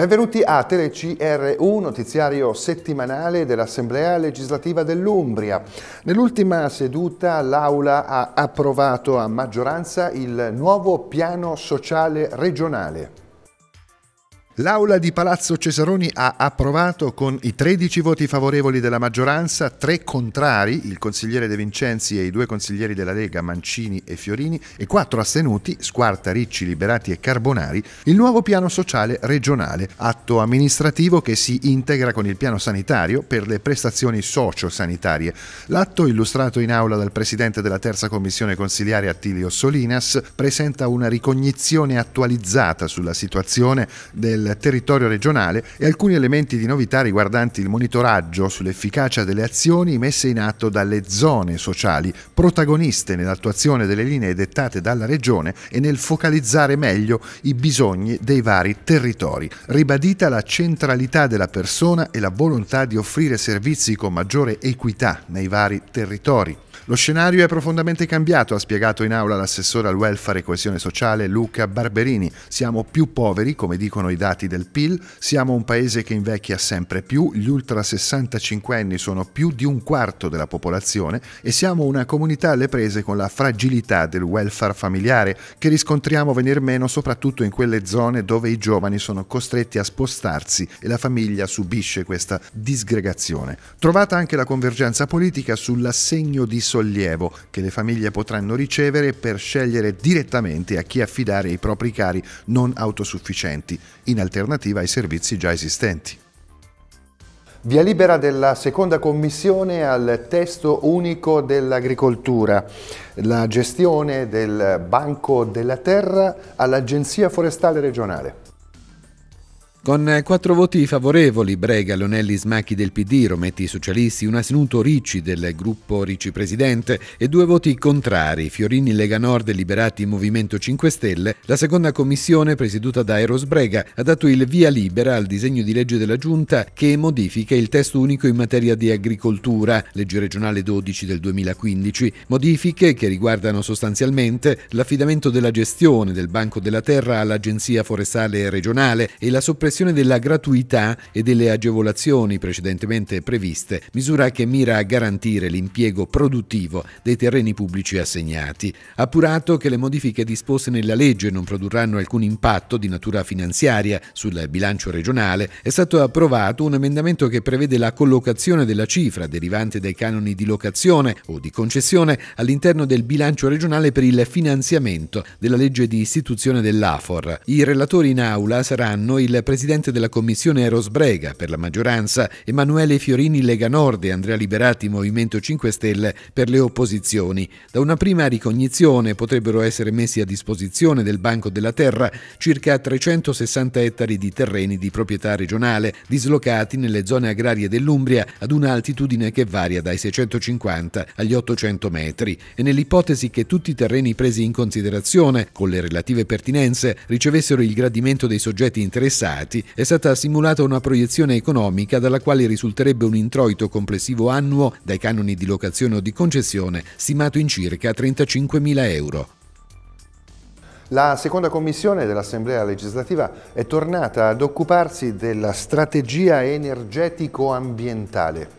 Benvenuti a TeleCRU, notiziario settimanale dell'Assemblea legislativa dell'Umbria. Nell'ultima seduta l'Aula ha approvato a maggioranza il nuovo piano sociale regionale. L'aula di Palazzo Cesaroni ha approvato con i 13 voti favorevoli della maggioranza, 3 contrari, il consigliere De Vincenzi e i due consiglieri della Lega Mancini e Fiorini e 4 astenuti, Squarta, Ricci, Liberati e Carbonari, il nuovo piano sociale regionale, atto amministrativo che si integra con il piano sanitario per le prestazioni socio-sanitarie. L'atto illustrato in aula dal presidente della terza commissione consiliare Attilio Solinas presenta una ricognizione attualizzata sulla situazione del territorio regionale e alcuni elementi di novità riguardanti il monitoraggio sull'efficacia delle azioni messe in atto dalle zone sociali, protagoniste nell'attuazione delle linee dettate dalla Regione e nel focalizzare meglio i bisogni dei vari territori. Ribadita la centralità della persona e la volontà di offrire servizi con maggiore equità nei vari territori. Lo scenario è profondamente cambiato, ha spiegato in aula l'assessore al welfare e coesione sociale Luca Barberini. Siamo più poveri, come dicono i dati del PIL, siamo un paese che invecchia sempre più, gli ultra 65 anni sono più di un quarto della popolazione e siamo una comunità alle prese con la fragilità del welfare familiare che riscontriamo venir meno soprattutto in quelle zone dove i giovani sono costretti a spostarsi e la famiglia subisce questa disgregazione. Trovata anche la convergenza politica sull'assegno di solidarietà sollievo che le famiglie potranno ricevere per scegliere direttamente a chi affidare i propri cari non autosufficienti, in alternativa ai servizi già esistenti. Via libera della seconda commissione al testo unico dell'agricoltura, la gestione del Banco della Terra all'Agenzia Forestale Regionale. Con eh, quattro voti favorevoli, Brega, Leonelli, Smacchi del PD, Rometti Socialisti, un asinuto Ricci del gruppo Ricci Presidente e due voti contrari, Fiorini Lega Nord Liberati Movimento 5 Stelle, la seconda commissione, presieduta da Eros Brega, ha dato il via libera al disegno di legge della Giunta che modifica il testo unico in materia di agricoltura, legge regionale 12 del 2015, modifiche che riguardano sostanzialmente l'affidamento della gestione del Banco della Terra all'Agenzia Forestale Regionale e la soppressione soppressione della gratuità e delle agevolazioni precedentemente previste, misura che mira a garantire l'impiego produttivo dei terreni pubblici assegnati. Appurato che le modifiche disposte nella legge non produrranno alcun impatto di natura finanziaria sul bilancio regionale, è stato approvato un emendamento che prevede la collocazione della cifra derivante dai canoni di locazione o di concessione all'interno del bilancio regionale per il finanziamento della legge di istituzione dell'AFOR. I relatori in aula saranno il Presidente presidente della commissione Eros Brega per la maggioranza, Emanuele Fiorini Lega Nord e Andrea Liberati Movimento 5 Stelle per le opposizioni. Da una prima ricognizione potrebbero essere messi a disposizione del Banco della Terra circa 360 ettari di terreni di proprietà regionale, dislocati nelle zone agrarie dell'Umbria ad un'altitudine che varia dai 650 agli 800 metri e nell'ipotesi che tutti i terreni presi in considerazione, con le relative pertinenze, ricevessero il gradimento dei soggetti interessati, impiegati, è stata simulata una proiezione economica dalla quale risulterebbe un introito complessivo annuo dai canoni di locazione o di concessione stimato in circa 35.000 euro. La seconda commissione dell'Assemblea legislativa è tornata ad occuparsi della strategia energetico-ambientale.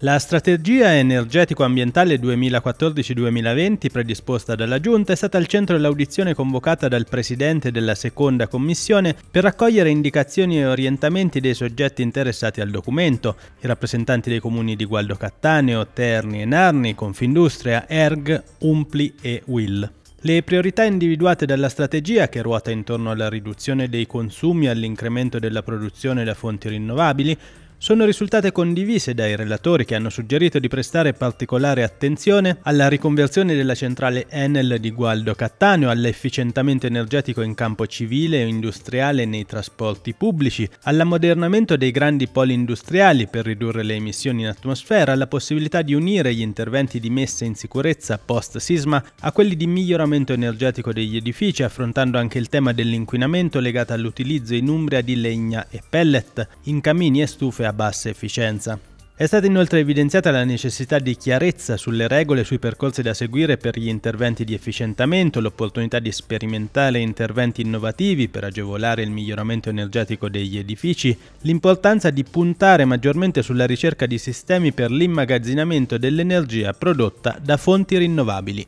La strategia energetico-ambientale 2014-2020 predisposta dalla Giunta è stata al centro dell'audizione convocata dal Presidente della seconda Commissione per raccogliere indicazioni e orientamenti dei soggetti interessati al documento, i rappresentanti dei comuni di Gualdo Cattaneo, Terni e Narni, Confindustria, ERG, Umpli e WIL. Le priorità individuate dalla strategia, che ruota intorno alla riduzione dei consumi e all'incremento della produzione da fonti rinnovabili, sono risultate condivise dai relatori che hanno suggerito di prestare particolare attenzione alla riconversione della centrale Enel di Gualdo Cattaneo, all'efficientamento energetico in campo civile e industriale nei trasporti pubblici, all'ammodernamento dei grandi poli industriali per ridurre le emissioni in atmosfera, alla possibilità di unire gli interventi di messa in sicurezza post sisma a quelli di miglioramento energetico degli edifici, affrontando anche il tema dell'inquinamento legato all'utilizzo in Umbria di legna e pellet, in camini e stufe a bassa efficienza. È stata inoltre evidenziata la necessità di chiarezza sulle regole e sui percorsi da seguire per gli interventi di efficientamento, l'opportunità di sperimentare interventi innovativi per agevolare il miglioramento energetico degli edifici, l'importanza di puntare maggiormente sulla ricerca di sistemi per l'immagazzinamento dell'energia prodotta da fonti rinnovabili.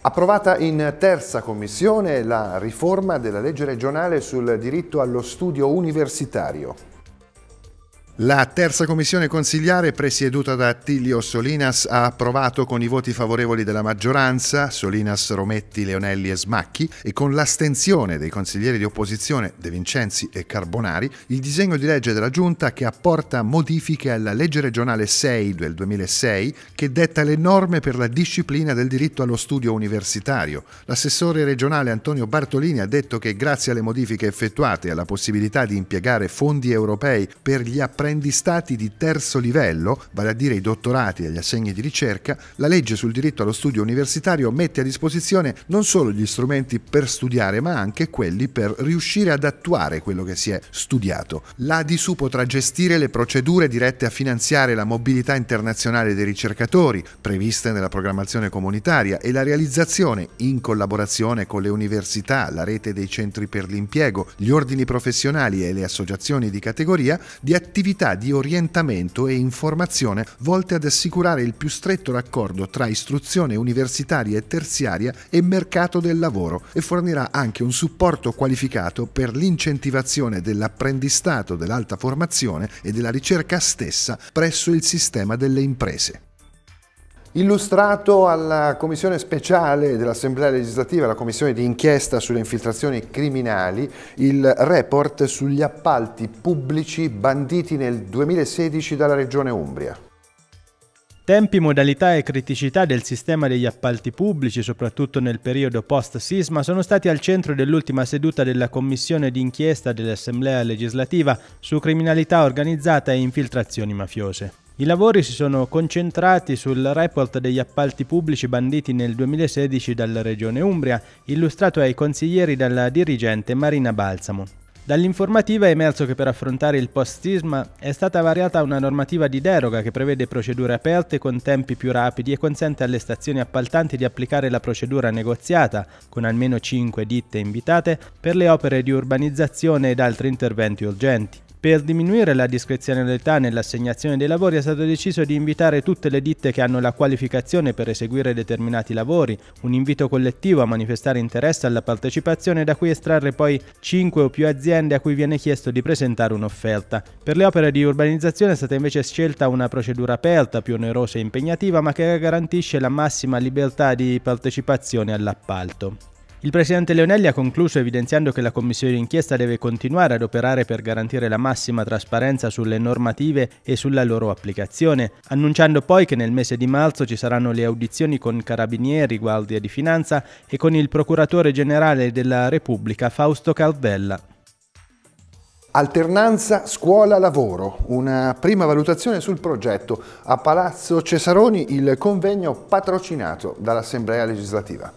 Approvata in terza commissione la riforma della legge regionale sul diritto allo studio universitario. La terza commissione consigliare, presieduta da Attilio Solinas, ha approvato con i voti favorevoli della maggioranza, Solinas, Rometti, Leonelli e Smacchi, e con l'astensione dei consiglieri di opposizione De Vincenzi e Carbonari, il disegno di legge della Giunta che apporta modifiche alla legge regionale 6 del 2006 che detta le norme per la disciplina del diritto allo studio universitario. L'assessore regionale Antonio Bartolini ha detto che grazie alle modifiche effettuate e alla possibilità di impiegare fondi europei per gli apprendimenti, prendi di terzo livello, vale a dire i dottorati e gli assegni di ricerca, la legge sul diritto allo studio universitario mette a disposizione non solo gli strumenti per studiare, ma anche quelli per riuscire ad attuare quello che si è studiato. L'ADISU potrà gestire le procedure dirette a finanziare la mobilità internazionale dei ricercatori, previste nella programmazione comunitaria, e la realizzazione, in collaborazione con le università, la rete dei centri per l'impiego, gli ordini professionali e le associazioni di categoria, di attività attività di orientamento e informazione volte ad assicurare il più stretto raccordo tra istruzione universitaria e terziaria e mercato del lavoro e fornirà anche un supporto qualificato per l'incentivazione dell'apprendistato dell'alta formazione e della ricerca stessa presso il sistema delle imprese illustrato alla Commissione speciale dell'Assemblea legislativa, la Commissione di inchiesta sulle infiltrazioni criminali, il report sugli appalti pubblici banditi nel 2016 dalla Regione Umbria. Tempi, modalità e criticità del sistema degli appalti pubblici, soprattutto nel periodo post-sisma, sono stati al centro dell'ultima seduta della commissione d'inchiesta dell'Assemblea legislativa su criminalità organizzata e infiltrazioni mafiose. I lavori si sono concentrati sul report degli appalti pubblici banditi nel 2016 dalla Regione Umbria, illustrato ai consiglieri dalla dirigente Marina Balsamo. Dall'informativa è emerso che per affrontare il post-sisma è stata variata una normativa di deroga che prevede procedure aperte con tempi più rapidi e consente alle stazioni appaltanti di applicare la procedura negoziata, con almeno 5 ditte invitate, per le opere di urbanizzazione ed altri interventi urgenti. Per diminuire la discrezionalità nell'assegnazione dei lavori è stato deciso di invitare tutte le ditte che hanno la qualificazione per eseguire determinati lavori, un invito collettivo a manifestare interesse alla partecipazione da cui estrarre poi 5 o più aziende a cui viene chiesto di presentare un'offerta. Per le opere di urbanizzazione è stata invece scelta una procedura aperta, più onerosa e impegnativa, ma che garantisce la massima libertà di partecipazione all'appalto. Il presidente Leonelli ha concluso evidenziando che la commissione d'inchiesta deve continuare ad operare per garantire la massima trasparenza sulle normative e sulla loro applicazione, annunciando poi che nel mese di marzo ci saranno le audizioni con carabinieri, guardia di finanza e con il procuratore generale della Repubblica Fausto Calvella. Alternanza scuola-lavoro, una prima valutazione sul progetto. A Palazzo Cesaroni il convegno patrocinato dall'Assemblea legislativa.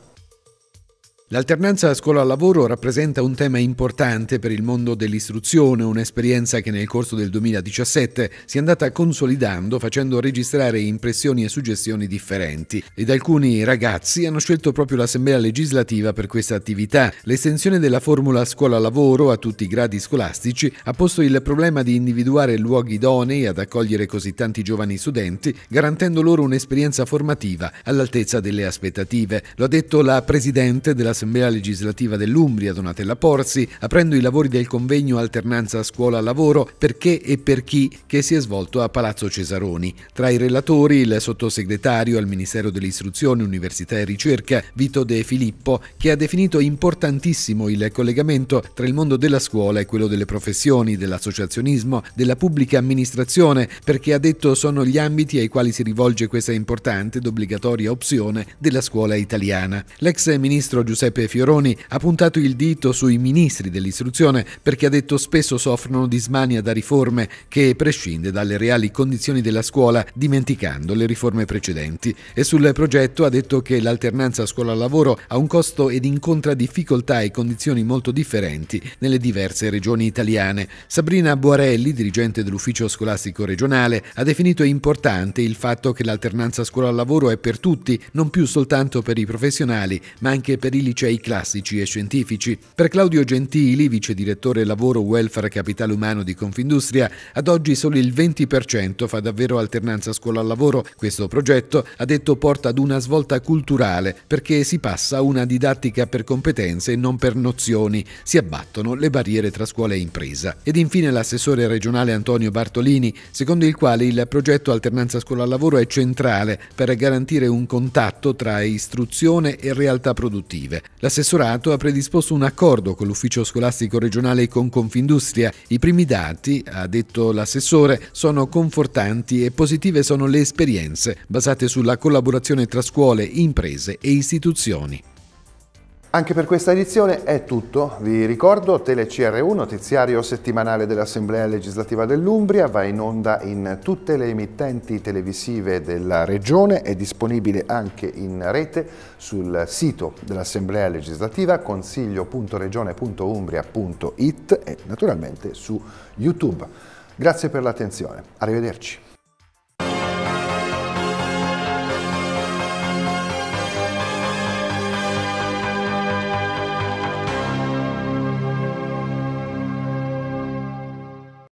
L'alternanza scuola-lavoro rappresenta un tema importante per il mondo dell'istruzione, un'esperienza che nel corso del 2017 si è andata consolidando facendo registrare impressioni e suggestioni differenti ed alcuni ragazzi hanno scelto proprio l'Assemblea legislativa per questa attività. L'estensione della formula scuola-lavoro a tutti i gradi scolastici ha posto il problema di individuare luoghi idonei ad accogliere così tanti giovani studenti, garantendo loro un'esperienza formativa all'altezza delle aspettative. Lo ha detto la Presidente della dell'Assemblea legislativa dell'Umbria, Donatella Porzi, aprendo i lavori del convegno Alternanza Scuola-Lavoro perché e per chi che si è svolto a Palazzo Cesaroni. Tra i relatori il sottosegretario al Ministero dell'Istruzione, Università e Ricerca, Vito De Filippo, che ha definito importantissimo il collegamento tra il mondo della scuola e quello delle professioni, dell'associazionismo, della pubblica amministrazione, perché ha detto sono gli ambiti ai quali si rivolge questa importante ed obbligatoria opzione della scuola italiana. L'ex ministro Giuseppe Giuseppe Fioroni ha puntato il dito sui ministri dell'istruzione perché ha detto spesso soffrono di smania da riforme che prescinde dalle reali condizioni della scuola, dimenticando le riforme precedenti. E sul progetto ha detto che l'alternanza scuola-lavoro ha un costo ed incontra difficoltà e condizioni molto differenti nelle diverse regioni italiane. Sabrina Buarelli, dirigente dell'ufficio scolastico regionale, ha definito importante il fatto che l'alternanza scuola-lavoro è per tutti, non più soltanto per i professionali, ma anche per i licenziati licei cioè classici e scientifici. Per Claudio Gentili, vice direttore lavoro, welfare capitale umano di Confindustria, ad oggi solo il 20% fa davvero alternanza scuola-lavoro. Questo progetto, ha detto, porta ad una svolta culturale perché si passa a una didattica per competenze e non per nozioni. Si abbattono le barriere tra scuola e impresa. Ed infine l'assessore regionale Antonio Bartolini, secondo il quale il progetto alternanza scuola-lavoro è centrale per garantire un contatto tra istruzione e realtà produttive, L'assessorato ha predisposto un accordo con l'ufficio scolastico regionale e con Confindustria. I primi dati, ha detto l'assessore, sono confortanti e positive sono le esperienze basate sulla collaborazione tra scuole, imprese e istituzioni. Anche per questa edizione è tutto. Vi ricordo TeleCR1, notiziario settimanale dell'Assemblea legislativa dell'Umbria, va in onda in tutte le emittenti televisive della Regione, è disponibile anche in rete sul sito dell'Assemblea legislativa consiglio.regione.umbria.it e naturalmente su YouTube. Grazie per l'attenzione, arrivederci.